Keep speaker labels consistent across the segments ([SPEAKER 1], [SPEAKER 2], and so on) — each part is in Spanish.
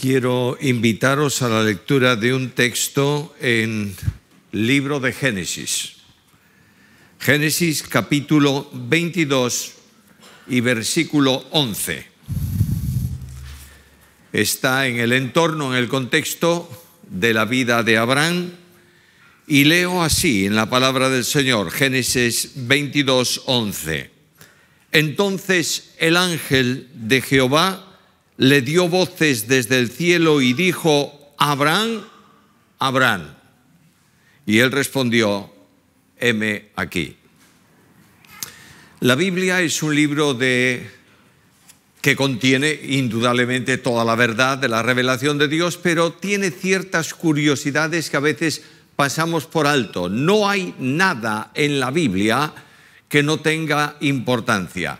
[SPEAKER 1] quiero invitaros a la lectura de un texto en libro de Génesis. Génesis capítulo 22 y versículo 11. Está en el entorno, en el contexto de la vida de Abraham y leo así en la palabra del Señor, Génesis 22, 11. Entonces el ángel de Jehová le dio voces desde el cielo y dijo, Abraham, Abraham. Y él respondió, M aquí. La Biblia es un libro de que contiene indudablemente toda la verdad de la revelación de Dios, pero tiene ciertas curiosidades que a veces pasamos por alto. No hay nada en la Biblia que no tenga importancia.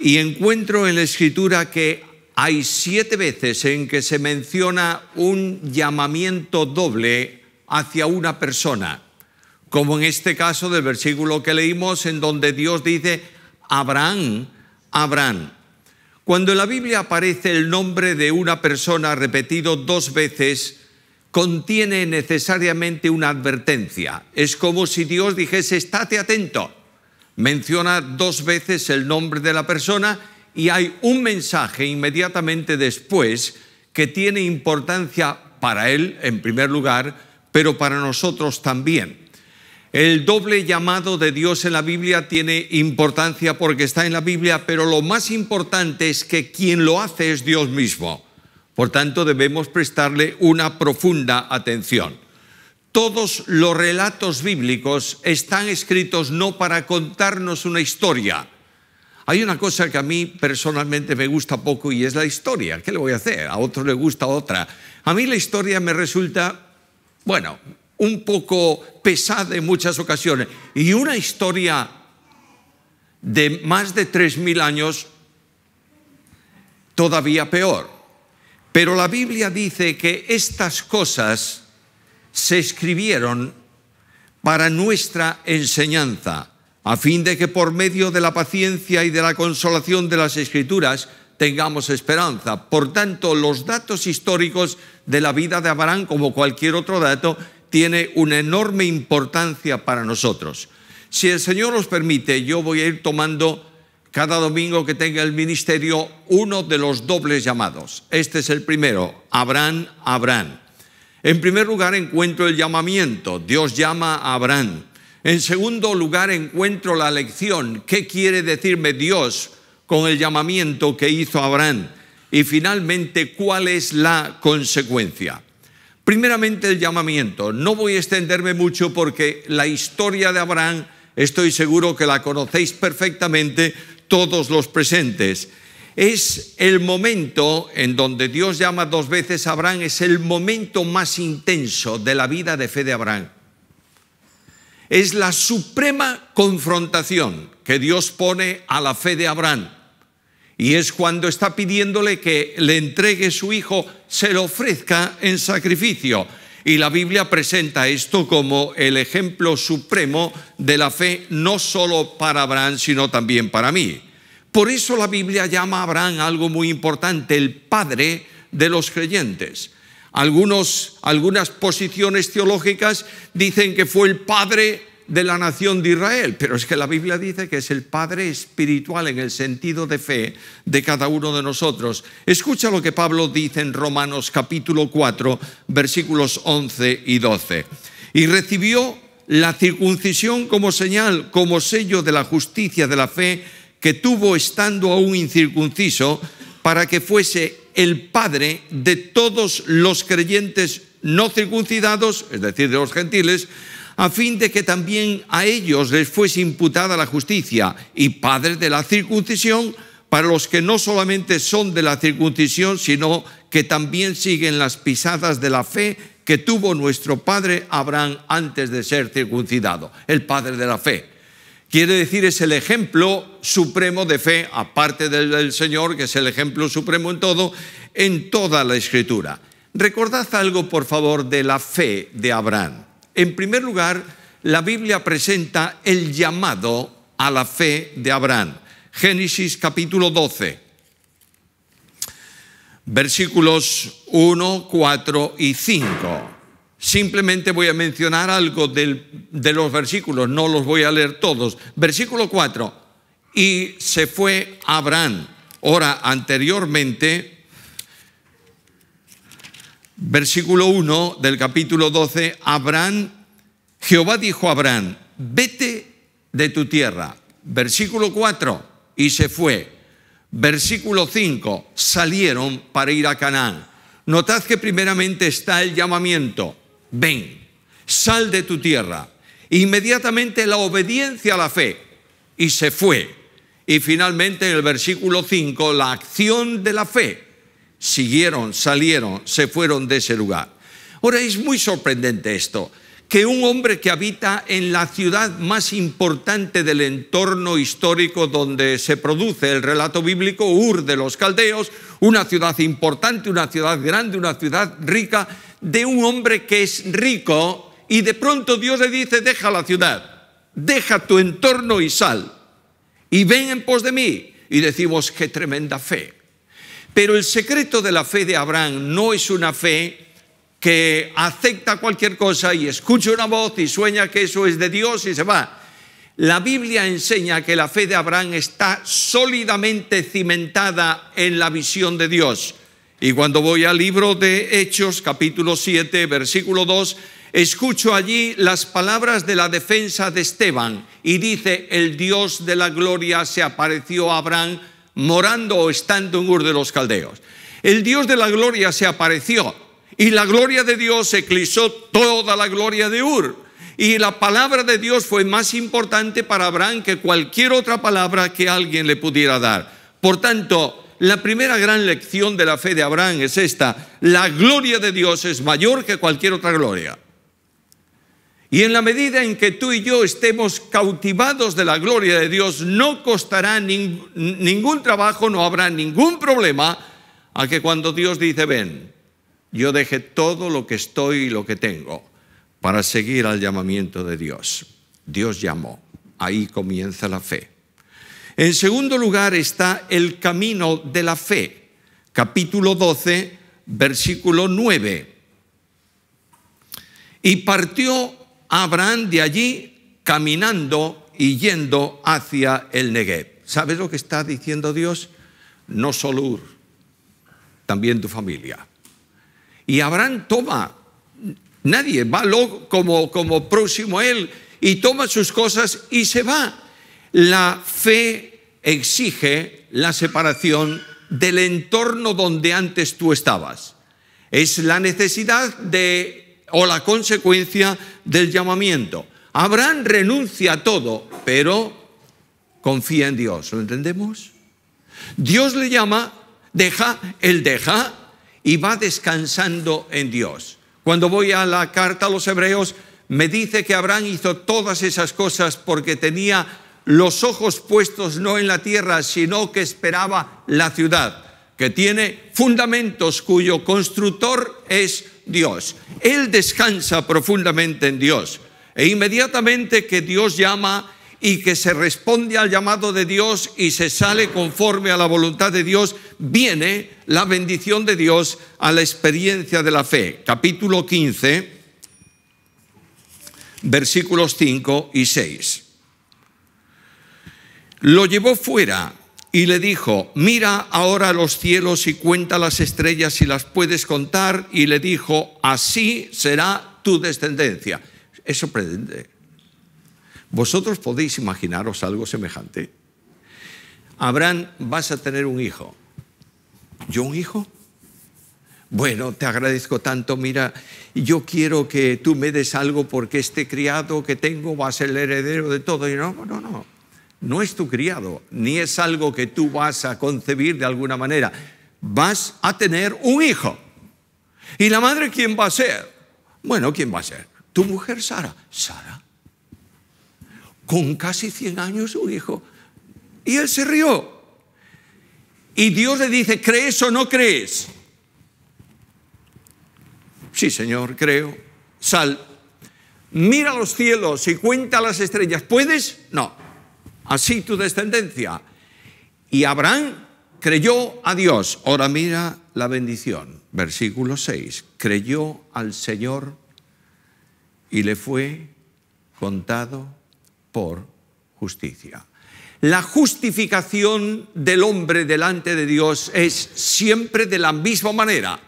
[SPEAKER 1] Y encuentro en la escritura que hay siete veces en que se menciona un llamamiento doble hacia una persona, como en este caso del versículo que leímos en donde Dios dice, Abraham, Abraham. Cuando en la Biblia aparece el nombre de una persona repetido dos veces, contiene necesariamente una advertencia. Es como si Dios dijese, estate atento. Menciona dos veces el nombre de la persona y hay un mensaje inmediatamente después que tiene importancia para él en primer lugar, pero para nosotros también. El doble llamado de Dios en la Biblia tiene importancia porque está en la Biblia, pero lo más importante es que quien lo hace es Dios mismo. Por tanto, debemos prestarle una profunda atención. Todos los relatos bíblicos están escritos no para contarnos una historia, hay una cosa que a mí personalmente me gusta poco y es la historia. ¿Qué le voy a hacer? A otro le gusta otra. A mí la historia me resulta, bueno, un poco pesada en muchas ocasiones. Y una historia de más de 3.000 años, todavía peor. Pero la Biblia dice que estas cosas se escribieron para nuestra enseñanza a fin de que por medio de la paciencia y de la consolación de las escrituras tengamos esperanza. Por tanto, los datos históricos de la vida de Abraham, como cualquier otro dato, tiene una enorme importancia para nosotros. Si el Señor nos permite, yo voy a ir tomando cada domingo que tenga el ministerio uno de los dobles llamados. Este es el primero, Abraham, Abraham. En primer lugar encuentro el llamamiento. Dios llama a Abraham. En segundo lugar, encuentro la lección. ¿Qué quiere decirme Dios con el llamamiento que hizo Abraham? Y finalmente, ¿cuál es la consecuencia? Primeramente el llamamiento. No voy a extenderme mucho porque la historia de Abraham estoy seguro que la conocéis perfectamente todos los presentes. Es el momento en donde Dios llama dos veces a Abraham, es el momento más intenso de la vida de fe de Abraham es la suprema confrontación que Dios pone a la fe de Abraham. Y es cuando está pidiéndole que le entregue su hijo, se lo ofrezca en sacrificio. Y la Biblia presenta esto como el ejemplo supremo de la fe, no solo para Abraham, sino también para mí. Por eso la Biblia llama a Abraham algo muy importante, el padre de los creyentes. Algunos, algunas posiciones teológicas dicen que fue el padre de la nación de Israel, pero es que la Biblia dice que es el Padre espiritual en el sentido de fe de cada uno de nosotros. Escucha lo que Pablo dice en Romanos capítulo 4, versículos 11 y 12. Y recibió la circuncisión como señal, como sello de la justicia de la fe que tuvo estando aún incircunciso, para que fuese el padre de todos los creyentes no circuncidados, es decir, de los gentiles, a fin de que también a ellos les fuese imputada la justicia, y padre de la circuncisión, para los que no solamente son de la circuncisión, sino que también siguen las pisadas de la fe que tuvo nuestro padre Abraham antes de ser circuncidado, el padre de la fe Quiere decir, es el ejemplo supremo de fe, aparte del, Señor, que es el ejemplo supremo en todo, en toda la escritura. Recordad algo, por favor, de la fe de Abraham. En primer lugar, la Biblia presenta el llamado a la fe de Abraham. Génesis capítulo 12, versículos 1, 4 y 5. Simplemente voy a mencionar algo de los versículos, no los voy a leer todos. Versículo 4, y se fue Abraham. Ahora, anteriormente, versículo 1 del capítulo 12, Abraham, Jehová dijo a Abraham, vete de tu tierra. Versículo 4, y se fue. Versículo 5, salieron para ir a Canaán. Notad que primeramente está el llamamiento ven, sal de tu tierra. Inmediatamente la obediencia a la fe y se fue. Y finalmente en el versículo 5, la acción de la fe. Siguieron, salieron, se fueron de ese lugar. Ahora es muy sorprendente esto, que un hombre que habita en la ciudad más importante del entorno histórico donde se produce el relato bíblico, Ur de los Caldeos, una ciudad importante, una ciudad grande, una ciudad rica, de un hombre que es rico y de pronto Dios le dice, deja la ciudad, deja tu entorno y sal, y ven en pos de mí. Y decimos, qué tremenda fe. Pero el secreto de la fe de Abraham no es una fe que acepta cualquier cosa y escucha una voz y sueña que eso es de Dios y se va. La Biblia enseña que la fe de Abraham está sólidamente cimentada en la visión de Dios. Y cuando voy al libro de Hechos, capítulo 7, versículo 2, escucho allí las palabras de la defensa de Esteban y dice, el Dios de la gloria se apareció a Abraham morando o estando en Ur de los Caldeos. El Dios de la gloria se apareció y la gloria de Dios eclipsó toda la gloria de Ur. Y la palabra de Dios fue más importante para Abraham que cualquier otra palabra que alguien le pudiera dar. Por tanto, la primera gran lección de la fe de Abraham es esta. La gloria de Dios es mayor que cualquier otra gloria. Y en la medida en que tú y yo estemos cautivados de la gloria de Dios, no costará ningún trabajo, no habrá ningún problema a que cuando Dios dice, ven, yo deje todo lo que estoy y lo que tengo para seguir al llamamiento de Dios. Dios llamó. Ahí comienza la fe. En segundo lugar está el camino de la fe, capítulo 12, versículo 9. Y partió Abraham de allí caminando y yendo hacia el Negev. ¿Sabes lo que está diciendo Dios? No solo Ur, también tu familia. Y Abraham toma, nadie va como, como próximo a él, y toma sus cosas y se va. La fe exige la separación del entorno donde antes tú estabas. Es la necesidad de o la consecuencia del llamamiento. Abraham renuncia a todo, pero confía en Dios. ¿Lo entendemos? Dios le llama, deja, él deja y va descansando en Dios. Cuando voy a la carta a los hebreos, me dice que Abraham hizo todas esas cosas porque tenía los ojos puestos no en la tierra, sino que esperaba la ciudad, que tiene fundamentos cuyo constructor es Dios. Él descansa profundamente en Dios. E inmediatamente que Dios llama y que se responde al llamado de Dios y se sale conforme a la voluntad de Dios, viene la bendición de Dios a la experiencia de la fe. Capítulo 15, versículos 5 y 6. Lo llevó fuera y le dijo, mira ahora los cielos y cuenta las estrellas si las puedes contar. Y le dijo, así será tu descendencia. Es sorprendente. ¿Vosotros podéis imaginaros algo semejante? Abraham, vas a tener un hijo. ¿Yo un hijo? Bueno, te agradezco tanto, mira, yo quiero que tú me des algo porque este criado que tengo va a ser el heredero de todo. Y no, no, no, no es tu criado, ni es algo que tú vas a concebir de alguna manera. Vas a tener un hijo. ¿Y la madre quién va a ser? Bueno, ¿quién va a ser? Tu mujer Sara. Sara. Con casi 100 años un hijo. Y él se rió. Y Dios le dice, ¿crees o no crees? Sí, Señor, creo. Sal. Mira los cielos y cuenta las estrellas. ¿Puedes? No así tu descendencia. Y Abraham creyó a Dios. Ahora mira la bendición. Versículo 6. Creyó al Señor y le fue contado por justicia. La justificación del hombre delante de Dios es siempre de la misma manera.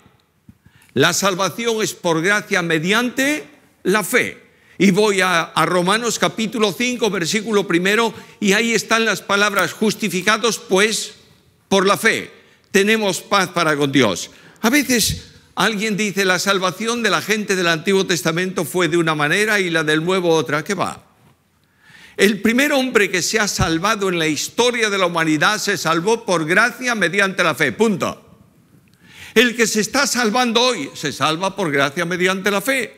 [SPEAKER 1] La salvación es por gracia mediante la fe y voy a, Romanos capítulo 5, versículo primero, y ahí están las palabras justificados pues por la fe. Tenemos paz para con Dios. A veces alguien dice la salvación de la gente del Antiguo Testamento fue de una manera y la del Nuevo otra. ¿Qué va? El primer hombre que se ha salvado en la historia de la humanidad se salvó por gracia mediante la fe. Punto. El que se está salvando hoy se salva por gracia mediante la fe.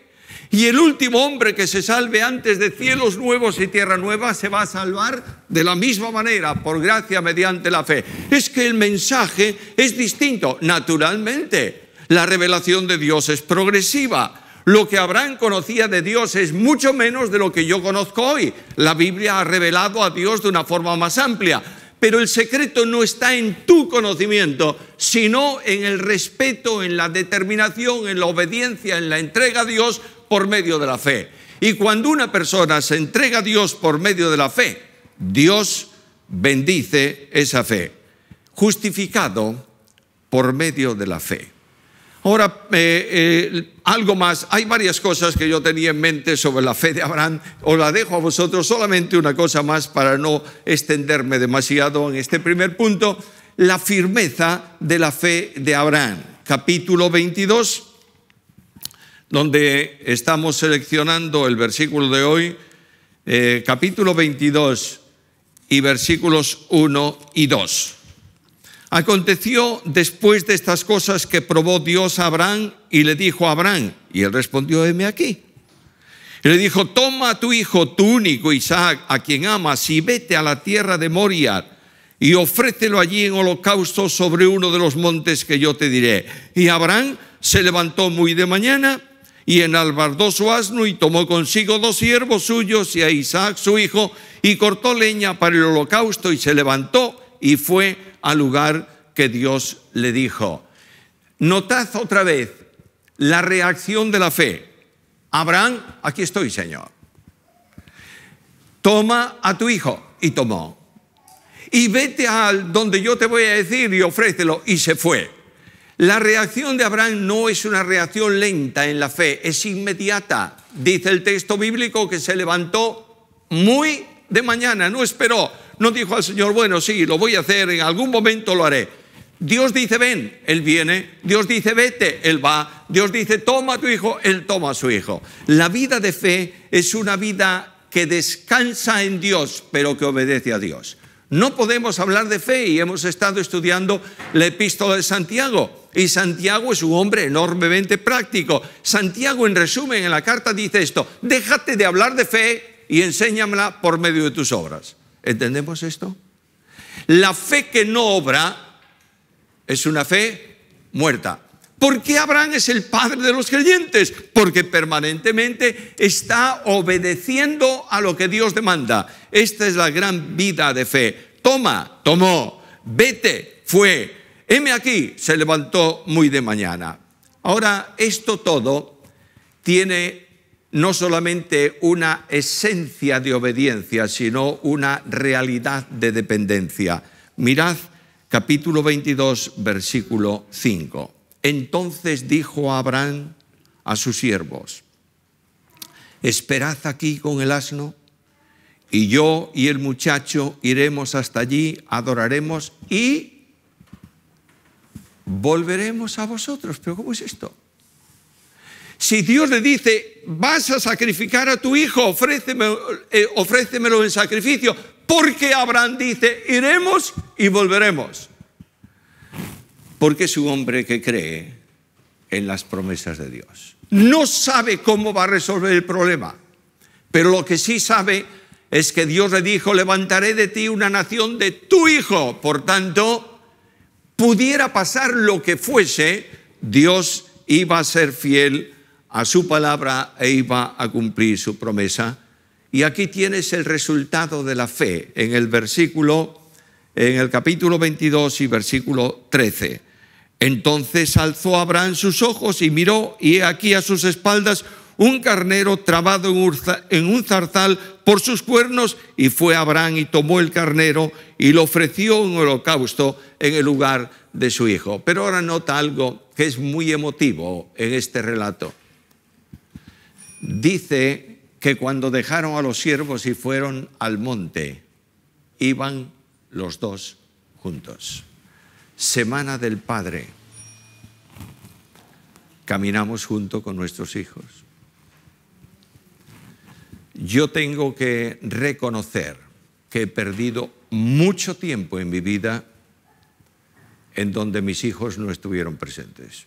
[SPEAKER 1] Y el último hombre que se salve antes de cielos nuevos y tierra nueva se va a salvar de la misma manera, por gracia mediante la fe. Es que el mensaje es distinto, naturalmente. La revelación de Dios es progresiva. Lo que Abraham conocía de Dios es mucho menos de lo que yo conozco hoy. La Biblia ha revelado a Dios de una forma más amplia. Pero el secreto no está en tu conocimiento, sino en el respeto, en la determinación, en la obediencia, en la entrega a Dios por medio de la fe. Y cuando una persona se entrega a Dios por medio de la fe, Dios bendice esa fe. Justificado por medio de la fe. Ahora, eh, eh, algo más, hay varias cosas que yo tenía en mente sobre la fe de Abraham, os la dejo a vosotros solamente una cosa más para no extenderme demasiado en este primer punto, la firmeza de la fe de Abraham. Capítulo 22, donde estamos seleccionando el versículo de hoy, eh, capítulo 22 y versículos 1 y 2. Aconteció después de estas cosas que probó Dios a Abraham y le dijo a Abraham, y él respondió, heme aquí. le dijo, toma a tu hijo, tu único Isaac, a quien amas, y vete a la tierra de Moria y ofrécelo allí en holocausto sobre uno de los montes que yo te diré. Y Abraham se levantó muy de mañana y enalbardó su asno y tomó consigo dos siervos suyos y a Isaac su hijo y cortó leña para el holocausto y se levantó y fue al lugar que Dios le dijo. Notad otra vez la reacción de la fe. Abraham, aquí estoy, Señor. Toma a tu hijo y tomó. Y vete al donde yo te voy a decir y ofrécelo. Y se fue. La reacción de Abraham no es una reacción lenta en la fe, es inmediata. Dice el texto bíblico que se levantó muy de mañana, no esperó, no dijo al Señor, bueno, sí, lo voy a hacer, en algún momento lo haré. Dios dice, ven, él viene. Dios dice, vete, él va. Dios dice, toma a tu hijo, él toma a su hijo. La vida de fe es una vida que descansa en Dios, pero que obedece a Dios. No podemos hablar de fe y hemos estado estudiando la epístola de Santiago. Y Santiago es un hombre enormemente práctico. Santiago, en resumen, en la carta dice esto, déjate de hablar de fe y enséñamela por medio de tus obras. ¿Entendemos esto? La fe que no obra es una fe muerta. ¿Por qué Abraham es el padre de los creyentes? Porque permanentemente está obedeciendo a lo que Dios demanda. Esta es la gran vida de fe. Toma, tomó. Vete, fue Heme aquí, se levantó muy de mañana. Ahora, esto todo tiene no solamente una esencia de obediencia, sino una realidad de dependencia. Mirad capítulo 22, versículo 5. Entonces dijo Abraham a sus siervos, esperad aquí con el asno, y yo y el muchacho iremos hasta allí, adoraremos y volveremos a vosotros. Pero ¿cómo es esto? Si Dios le dice, vas a sacrificar a tu hijo, ofréceme, eh, en sacrificio, porque Abraham dice, iremos y volveremos. Porque es un hombre que cree en las promesas de Dios. No sabe cómo va a resolver el problema, pero lo que sí sabe es que Dios le dijo, levantaré de ti una nación de tu hijo. Por tanto, pudiera pasar lo que fuese, Dios iba a ser fiel a su palabra e iba a cumplir su promesa. Y aquí tienes el resultado de la fe en el versículo en el capítulo 22 y versículo 13. Entonces alzó Abraham sus ojos y miró, y aquí a sus espaldas un carnero trabado en un zarzal por sus cuernos y fue Abraham y tomó el carnero y lo ofreció en holocausto en el lugar de su hijo. Pero ahora nota algo que es muy emotivo en este relato. Dice que cuando dejaron a los siervos y fueron al monte, iban los dos juntos. Semana del Padre. Caminamos junto con nuestros hijos yo tengo que reconocer que he perdido mucho tiempo en mi vida en donde mis hijos no estuvieron presentes.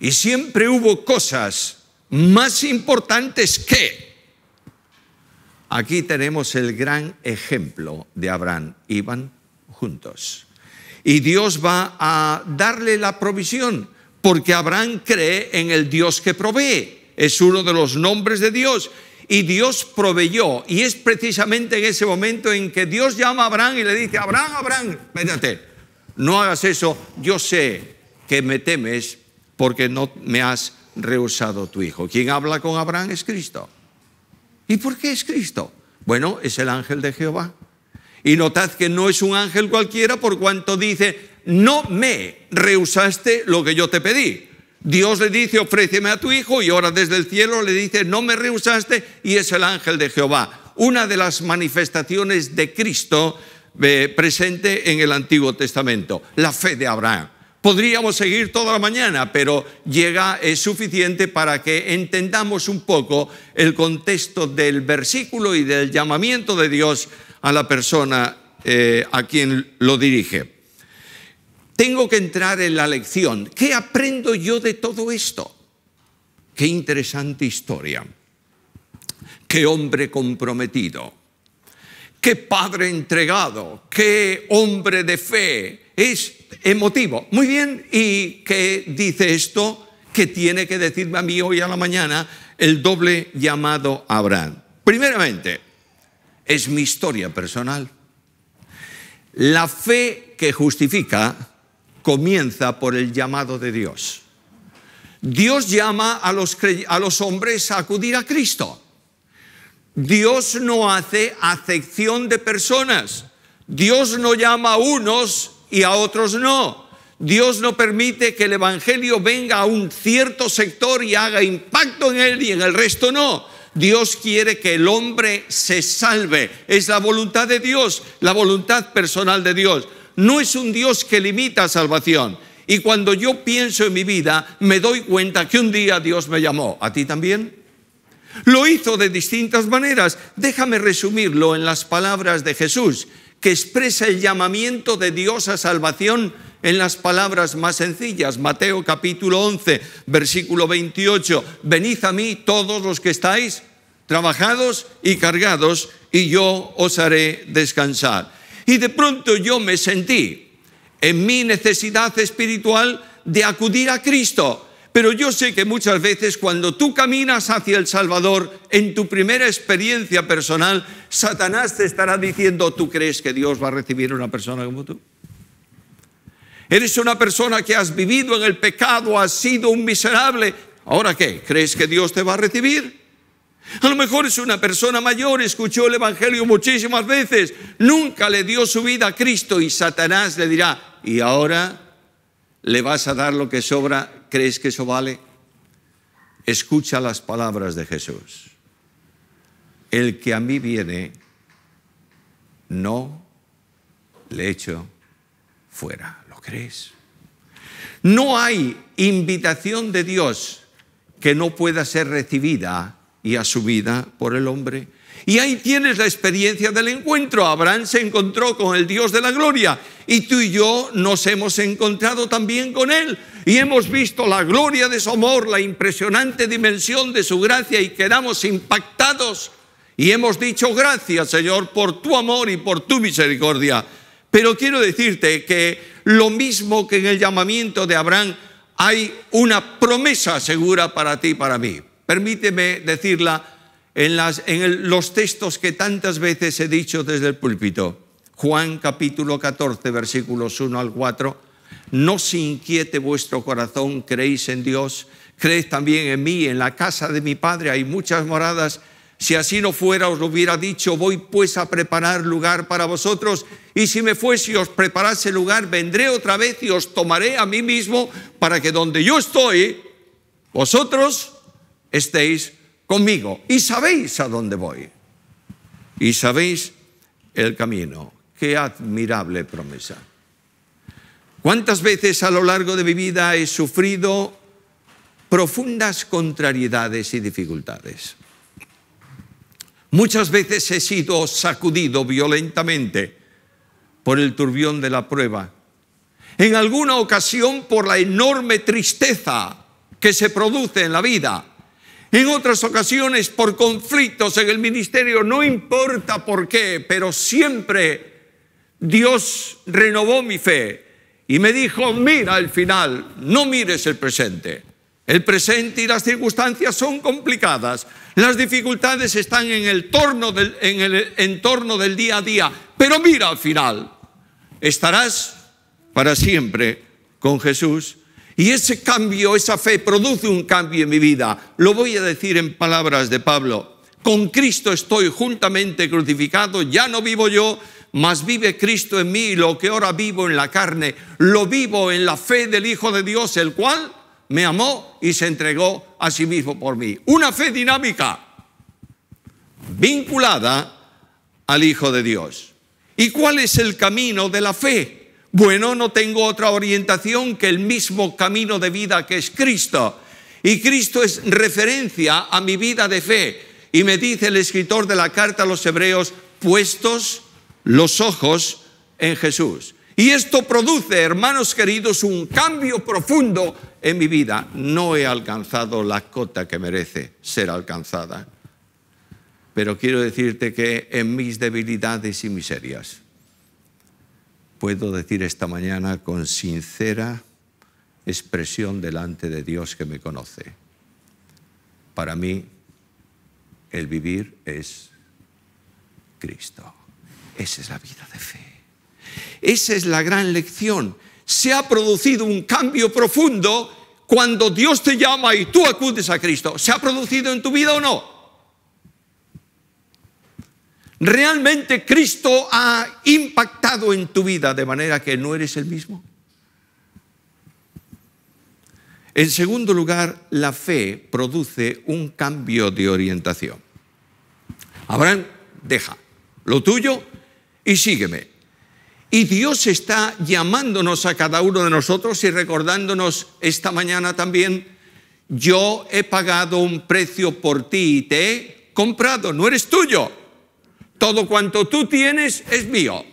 [SPEAKER 1] Y siempre hubo cosas más importantes que... Aquí tenemos el gran ejemplo de Abraham. Iban juntos. Y Dios va a darle la provisión, porque Abraham cree en el Dios que provee es uno de los nombres de Dios. Y Dios proveyó. Y es precisamente en ese momento en que Dios llama a Abraham y le dice, Abraham, Abraham, espérate, no hagas eso. Yo sé que me temes porque no me has rehusado tu hijo. Quien habla con Abraham es Cristo. ¿Y por qué es Cristo? Bueno, es el ángel de Jehová. Y notad que no es un ángel cualquiera por cuanto dice, no me rehusaste lo que yo te pedí. Dios le dice, ofréceme a tu hijo, y ahora desde el cielo le dice, no me rehusaste, y es el ángel de Jehová. Una de las manifestaciones de Cristo eh, presente en el Antiguo Testamento, la fe de Abraham. Podríamos seguir toda la mañana, pero llega es suficiente para que entendamos un poco el contexto del versículo y del llamamiento de Dios a la persona eh, a quien lo dirige tengo que entrar en la lección. ¿Qué aprendo yo de todo esto? Qué interesante historia. Qué hombre comprometido. Qué padre entregado. Qué hombre de fe. Es emotivo. Muy bien. ¿Y qué dice esto? que tiene que decirme a mí hoy a la mañana el doble llamado Abraham. Primeramente, es mi historia personal. La fe que justifica comienza por el llamado de Dios. Dios llama a los, a los hombres a acudir a Cristo. Dios no hace acepción de personas. Dios no llama a unos y a otros no. Dios no permite que el Evangelio venga a un cierto sector y haga impacto en él y en el resto no. Dios quiere que el hombre se salve. Es la voluntad de Dios, la voluntad personal de Dios no es un Dios que limita salvación. Y cuando yo pienso en mi vida, me doy cuenta que un día Dios me llamó. ¿A ti también? Lo hizo de distintas maneras. Déjame resumirlo en las palabras de Jesús, que expresa el llamamiento de Dios a salvación en las palabras más sencillas. Mateo capítulo 11, versículo 28. Venid a mí todos los que estáis trabajados y cargados, y yo os haré descansar. Y de pronto yo me sentí en mi necesidad espiritual de acudir a Cristo. Pero yo sé que muchas veces cuando tú caminas hacia el Salvador, en tu primera experiencia personal, Satanás te estará diciendo, ¿tú crees que Dios va a recibir a una persona como tú? Eres una persona que has vivido en el pecado, has sido un miserable. ¿Ahora qué? ¿Crees que Dios te va a recibir? A lo mejor es una persona mayor, escuchó el Evangelio muchísimas veces, nunca le dio su vida a Cristo y Satanás le dirá, ¿y ahora le vas a dar lo que sobra? ¿Crees que eso vale? Escucha las palabras de Jesús. El que a mí viene, no le echo fuera. ¿Lo crees? No hay invitación de Dios que no pueda ser recibida y a su vida por el hombre. Y ahí tienes la experiencia del encuentro. Abraham se encontró con el Dios de la gloria y tú y yo nos hemos encontrado también con Él y hemos visto la gloria de su amor, la impresionante dimensión de su gracia y quedamos impactados y hemos dicho gracias Señor por tu amor y por tu misericordia. Pero quiero decirte que lo mismo que en el llamamiento de Abraham, hay una promesa segura para ti y para mí permíteme decirla en, los textos que tantas veces he dicho desde el púlpito. Juan capítulo 14, versículos 1 al 4. No se inquiete vuestro corazón, creéis en Dios, creed también en mí, en la casa de mi Padre hay muchas moradas. Si así no fuera, os lo hubiera dicho, voy pues a preparar lugar para vosotros, y si me fuese y os preparase lugar, vendré otra vez y os tomaré a mí mismo, para que donde yo estoy, vosotros estéis conmigo y sabéis a dónde voy y sabéis el camino. Qué admirable promesa. ¿Cuántas veces a lo largo de mi vida he sufrido profundas contrariedades y dificultades? Muchas veces he sido sacudido violentamente por el turbión de la prueba. En alguna ocasión por la enorme tristeza que se produce en la vida en otras ocasiones por conflictos en el ministerio, no importa por qué, pero siempre Dios renovó mi fe y me dijo, mira el final, no mires el presente. El presente y las circunstancias son complicadas. Las dificultades están en el, torno en el entorno del día a día. Pero mira al final. Estarás para siempre con Jesús y ese cambio, esa fe produce un cambio en mi vida. Lo voy a decir en palabras de Pablo. Con Cristo estoy juntamente crucificado, ya no vivo yo, mas vive Cristo en mí, lo que ahora vivo en la carne, lo vivo en la fe del Hijo de Dios, el cual me amó y se entregó a sí mismo por mí. Una fe dinámica, vinculada al Hijo de Dios. ¿Y cuál es el camino de la fe? Bueno, no tengo otra orientación que el mismo camino de vida que es Cristo. Y Cristo es referencia a mi vida de fe. Y me dice el escritor de la carta a los hebreos, puestos los ojos en Jesús. Y esto produce, hermanos queridos, un cambio profundo en mi vida. No he alcanzado la cota que merece ser alcanzada. Pero quiero decirte que en mis debilidades y miserias puedo decir esta mañana con sincera expresión delante de Dios que me conoce. Para mí, el vivir es Cristo. Esa es la vida de fe. Esa es la gran lección. Se ha producido un cambio profundo cuando Dios te llama y tú acudes a Cristo. ¿Se ha producido en tu vida o no? ¿Realmente Cristo ha impactado en tu vida de manera que no eres el mismo? En segundo lugar, la fe produce un cambio de orientación. Abraham, deja lo tuyo y sígueme. Y Dios está llamándonos a cada uno de nosotros y recordándonos esta mañana también, yo he pagado un precio por ti y te he comprado, no eres tuyo, todo cuanto tú tienes es mío.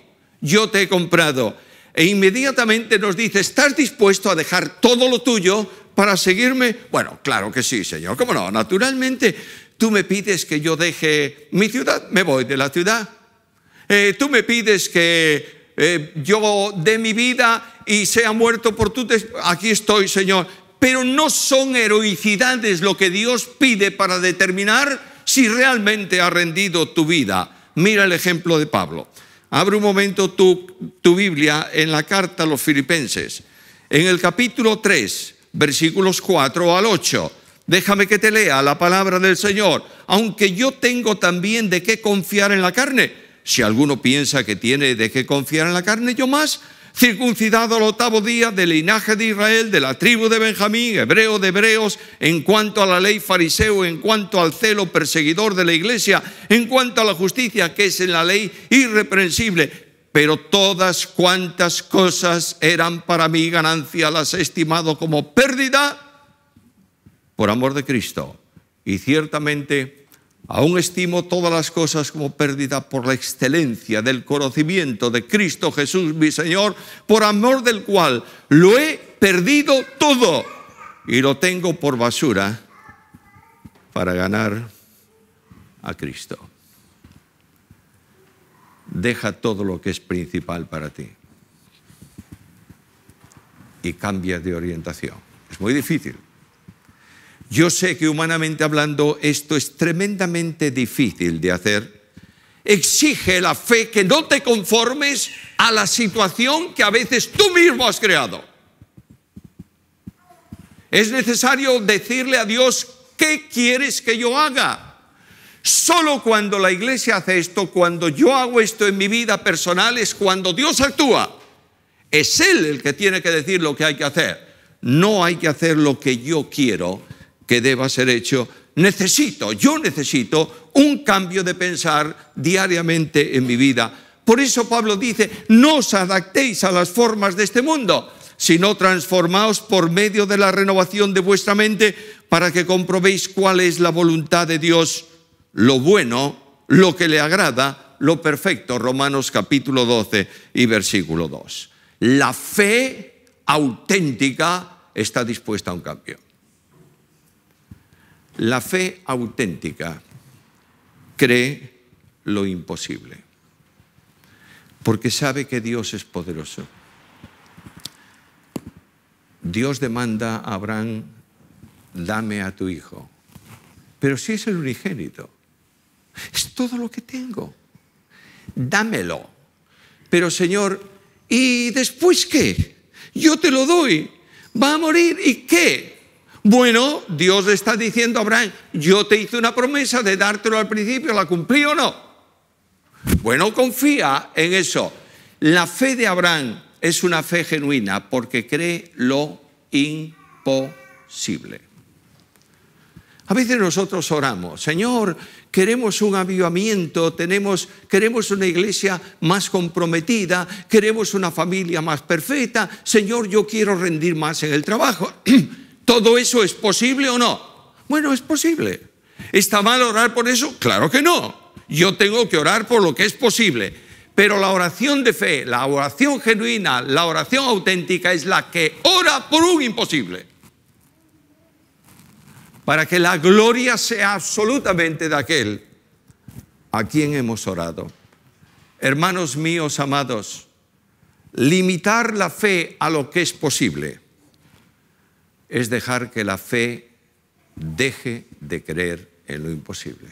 [SPEAKER 1] Yo te he comprado. E inmediatamente nos dice, ¿estás dispuesto a dejar todo lo tuyo para seguirme? Bueno, claro que sí, Señor. ¿Cómo no? Naturalmente, tú me pides que yo deje mi ciudad, me voy de la ciudad. Eh, tú me pides que eh, yo dé mi vida y sea muerto por tu... Aquí estoy, Señor. Pero no son heroicidades lo que Dios pide para determinar si realmente ha rendido tu vida Mira el ejemplo de Pablo. Abre un momento tu, Biblia en la carta a los filipenses. En el capítulo 3, versículos 4 al 8. Déjame que te lea la palabra del Señor. Aunque yo tengo también de qué confiar en la carne. Si alguno piensa que tiene de qué confiar en la carne, yo más circuncidado al octavo día del linaje de Israel, de la tribu de Benjamín, hebreo de hebreos, en cuanto a la ley fariseo, en cuanto al celo perseguidor de la iglesia, en cuanto a la justicia que es en la ley irreprensible. Pero todas cuantas cosas eran para mí ganancia las he estimado como pérdida por amor de Cristo. Y ciertamente Aún estimo todas las cosas como pérdida por la excelencia del conocimiento de Cristo Jesús mi Señor, por amor del cual lo he perdido todo y lo tengo por basura para ganar a Cristo. Deja todo lo que es principal para ti y cambia de orientación. Es muy difícil. Yo sé que humanamente hablando esto es tremendamente difícil de hacer. Exige la fe que no te conformes a la situación que a veces tú mismo has creado. Es necesario decirle a Dios, ¿qué quieres que yo haga? Solo cuando la iglesia hace esto, cuando yo hago esto en mi vida personal, es cuando Dios actúa. Es Él el que tiene que decir lo que hay que hacer. No hay que hacer lo que yo quiero, que deba ser hecho, necesito, yo necesito un cambio de pensar diariamente en mi vida. Por eso Pablo dice, no os adaptéis a las formas de este mundo, sino transformaos por medio de la renovación de vuestra mente para que comprobéis cuál es la voluntad de Dios, lo bueno, lo que le agrada, lo perfecto. Romanos capítulo 12 y versículo 2. La fe auténtica está dispuesta a un cambio. La fe auténtica cree lo imposible, porque sabe que Dios es poderoso. Dios demanda a Abraham, dame a tu hijo, pero si es el unigénito, es todo lo que tengo, dámelo. Pero Señor, ¿y después qué? Yo te lo doy, va a morir, ¿y qué? Bueno, Dios le está diciendo a Abraham, yo te hice una promesa de dártelo al principio, ¿la cumplí o no? Bueno, confía en eso. La fe de Abraham es una fe genuina porque cree lo imposible. A veces nosotros oramos, Señor, queremos un avivamiento, tenemos, queremos una iglesia más comprometida, queremos una familia más perfecta, Señor, yo quiero rendir más en el trabajo. ¿Todo eso es posible o no? Bueno, es posible. ¿Está mal orar por eso? Claro que no. Yo tengo que orar por lo que es posible. Pero la oración de fe, la oración genuina, la oración auténtica es la que ora por un imposible. Para que la gloria sea absolutamente de aquel a quien hemos orado. Hermanos míos amados, limitar la fe a lo que es posible es dejar que la fe deje de creer en lo imposible.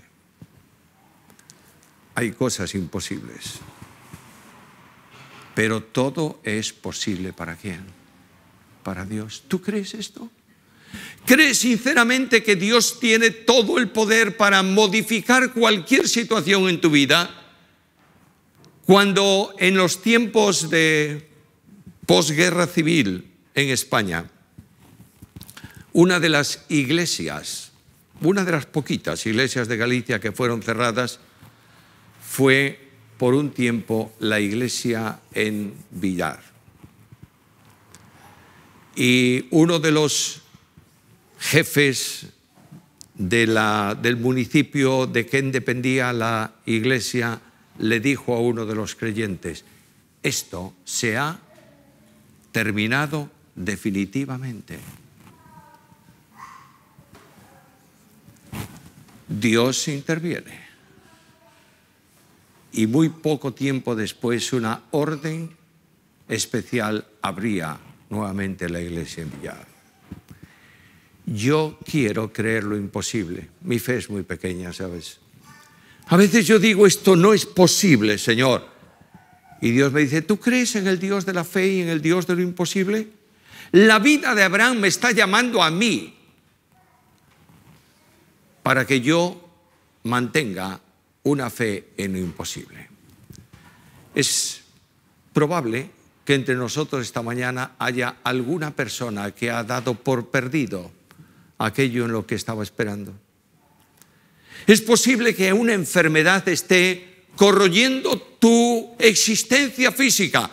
[SPEAKER 1] Hay cosas imposibles, pero todo es posible para quién? Para Dios. ¿Tú crees esto? ¿Crees sinceramente que Dios tiene todo el poder para modificar cualquier situación en tu vida? Cuando en los tiempos de posguerra civil en España, una de las iglesias, una de las poquitas iglesias de Galicia que fueron cerradas fue por un tiempo la iglesia en Villar. Y uno de los jefes del municipio de quien dependía la iglesia le dijo a uno de los creyentes, esto se ha terminado definitivamente. Dios interviene. Y muy poco tiempo después una orden especial abría nuevamente la iglesia enviada. Yo quiero creer lo imposible. Mi fe es muy pequeña, ¿sabes? A veces yo digo, esto no es posible, Señor. Y Dios me dice, ¿tú crees en el Dios de la fe y en el Dios de lo imposible? La vida de Abraham me está llamando a mí para que yo mantenga una fe en lo imposible. Es probable que entre nosotros esta mañana haya alguna persona que ha dado por perdido aquello en lo que estaba esperando. Es posible que una enfermedad esté corroyendo tu existencia física.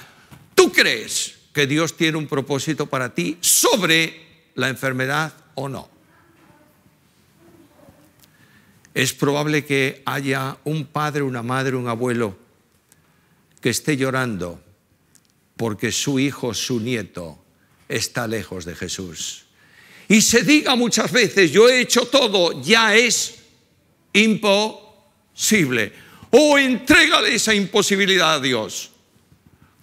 [SPEAKER 1] Tú crees que Dios tiene un propósito para ti sobre la enfermedad o no. Es probable que haya un padre, una madre, un abuelo que esté llorando porque su hijo, su nieto, está lejos de Jesús. Y se diga muchas veces, yo he hecho todo, ya es imposible. O oh, entrégale esa imposibilidad a Dios.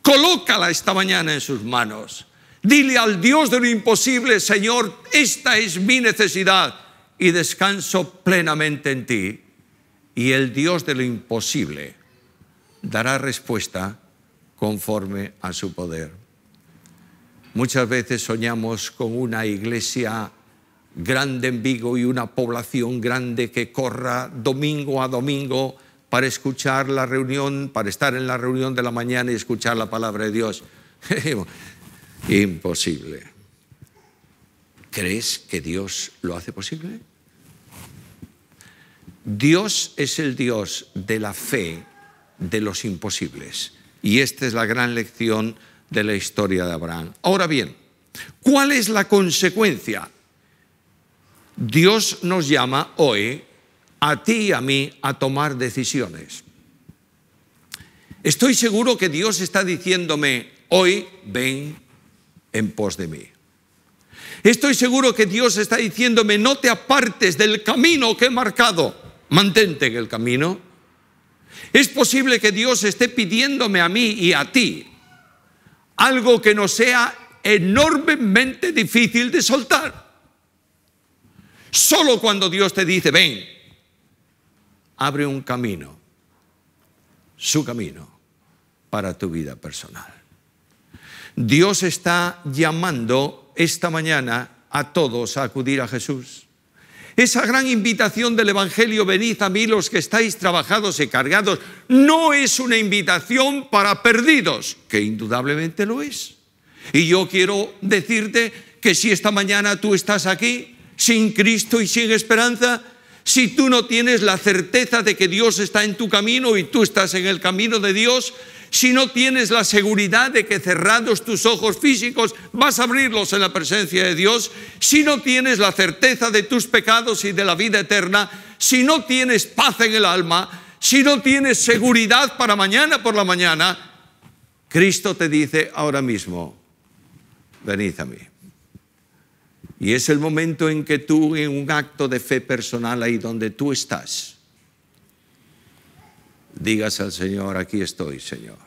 [SPEAKER 1] Colócala esta mañana en sus manos. Dile al Dios de lo imposible, Señor, esta es mi necesidad y descanso plenamente en ti, y el Dios de lo imposible dará respuesta conforme a su poder. Muchas veces soñamos con una iglesia grande en Vigo y una población grande que corra domingo a domingo para escuchar la reunión, para estar en la reunión de la mañana y escuchar la palabra de Dios. Imposible. ¿Crees que Dios lo hace posible? Dios es el Dios de la fe de los imposibles. Y esta es la gran lección de la historia de Abraham. Ahora bien, ¿cuál es la consecuencia? Dios nos llama hoy, a ti y a mí, a tomar decisiones. Estoy seguro que Dios está diciéndome, hoy ven en pos de mí. Estoy seguro que Dios está diciéndome, no te apartes del camino que he marcado, mantente en el camino. Es posible que Dios esté pidiéndome a mí y a ti algo que no sea enormemente difícil de soltar. Solo cuando Dios te dice, ven, abre un camino, su camino, para tu vida personal. Dios está llamando esta mañana a todos a acudir a Jesús. Esa gran invitación del Evangelio, venid a mí los que estáis trabajados y cargados, no es una invitación para perdidos, que indudablemente lo es. Y yo quiero decirte que si esta mañana tú estás aquí sin Cristo y sin esperanza, si tú no tienes la certeza de que Dios está en tu camino y tú estás en el camino de Dios, si no tienes la seguridad de que cerrados tus ojos físicos vas a abrirlos en la presencia de Dios, si no tienes la certeza de tus pecados y de la vida eterna, si no tienes paz en el alma, si no tienes seguridad para mañana por la mañana, Cristo te dice ahora mismo, venid a mí. Y es el momento en que tú, en un acto de fe personal ahí donde tú estás, digas al Señor, aquí estoy, Señor.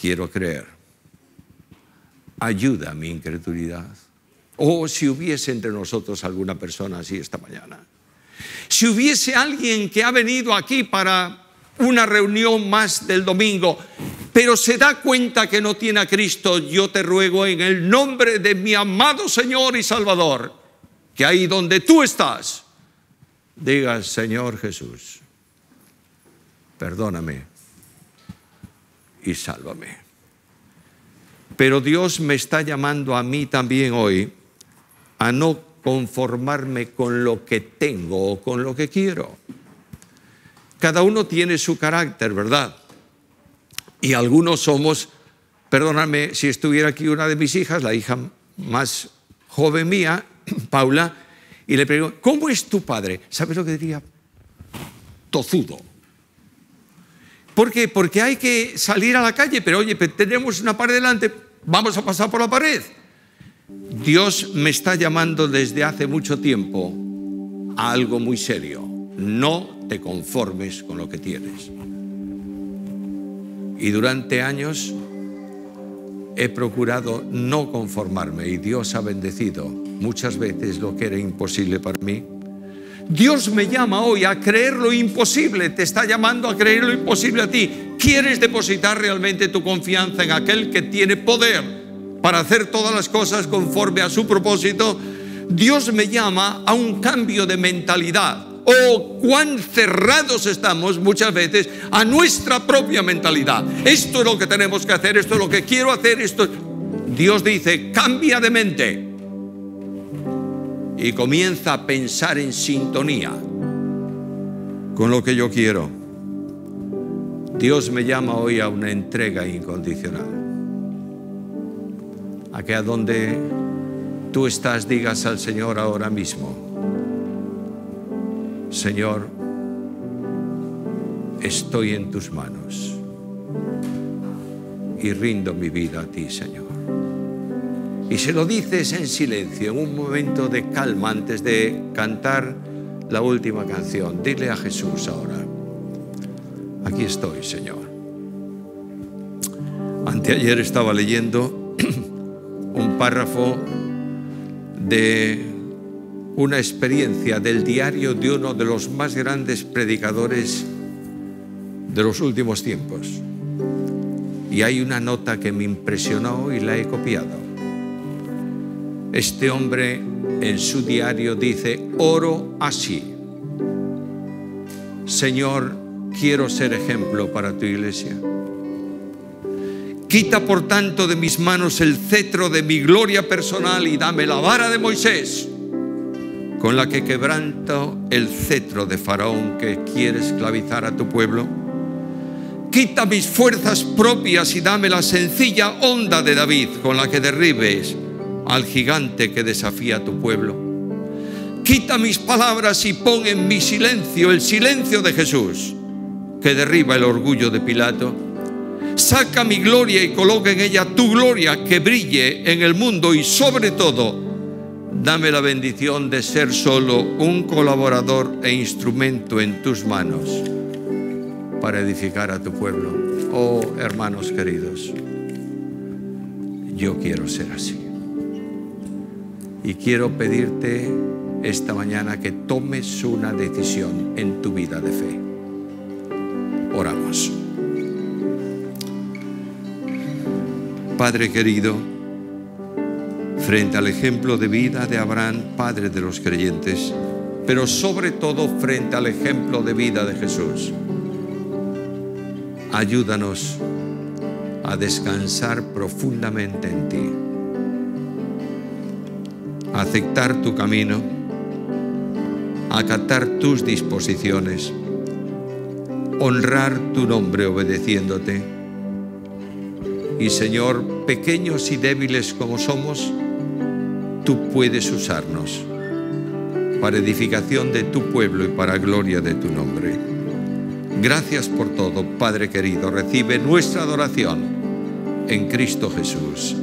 [SPEAKER 1] Quiero creer. Ayuda a mi incredulidad. oh, si hubiese entre nosotros alguna persona así esta mañana. Si hubiese alguien que ha venido aquí para una reunión más del domingo, pero se da cuenta que no tiene a Cristo, yo te ruego en el nombre de mi amado Señor y Salvador, que ahí donde tú estás, diga, Señor Jesús, perdóname y sálvame. Pero Dios me está llamando a mí también hoy a no conformarme con lo que tengo o con lo que quiero. Cada uno tiene su carácter, ¿verdad? Y algunos somos, perdóname si estuviera aquí una de mis hijas, la hija más joven mía, Paula, y le pregunto, ¿cómo es tu padre? ¿Sabes lo que diría? Tozudo. ¿Por qué? Porque hay que salir a la calle, pero oye, tenemos una pared delante, vamos a pasar por la pared. Dios me está llamando desde hace mucho tiempo a algo muy serio. No te conformes con lo que tienes. Y durante años he procurado no conformarme y Dios ha bendecido muchas veces lo que era imposible para mí. Dios me llama hoy a creer lo imposible, te está llamando a creer lo imposible a ti. ¿Quieres depositar realmente tu confianza en aquel que tiene poder para hacer todas las cosas conforme a su propósito? Dios me llama a un cambio de mentalidad. Oh, cuán cerrados estamos muchas veces a nuestra propia mentalidad. Esto es lo que tenemos que hacer, esto es lo que quiero hacer, esto Dios dice, cambia de mente y comienza a pensar en sintonía con lo que yo quiero. Dios me llama hoy a una entrega incondicional. A que a donde tú estás digas al Señor ahora mismo, Señor, estoy en tus manos y rindo mi vida a ti, Señor. Y se lo dices en silencio, en un momento de calma antes de cantar la última canción. Dile a Jesús ahora, aquí estoy, Señor. Anteayer estaba leyendo un párrafo de una experiencia del diario de uno de los más grandes predicadores de los últimos tiempos. Y hay una nota que me impresionó y la he copiado. Este hombre en su diario dice, oro así. Señor, quiero ser ejemplo para tu iglesia. Quita por tanto de mis manos el cetro de mi gloria personal y dame la vara de Moisés, con la que quebranto el cetro de Faraón que quiere esclavizar a tu pueblo. Quita mis fuerzas propias y dame la sencilla onda de David, con la que derribes al gigante que desafía a tu pueblo. Quita mis palabras y pon en mi silencio el silencio de Jesús, que derriba el orgullo de Pilato. Saca mi gloria y coloca en ella tu gloria que brille en el mundo y sobre todo dame la bendición de ser solo un colaborador e instrumento en tus manos para edificar a tu pueblo. Oh, hermanos queridos, yo quiero ser así. Y quiero pedirte esta mañana que tomes una decisión en tu vida de fe. Oramos. Padre querido, frente al ejemplo de vida de Abraham, Padre de los creyentes, pero sobre todo frente al ejemplo de vida de Jesús, ayúdanos a descansar profundamente en ti aceptar tu camino, acatar tus disposiciones, honrar tu nombre obedeciéndote. Y Señor, pequeños y débiles como somos, tú puedes usarnos para edificación de tu pueblo y para gloria de tu nombre. Gracias por todo, Padre querido. Recibe nuestra adoración en Cristo Jesús.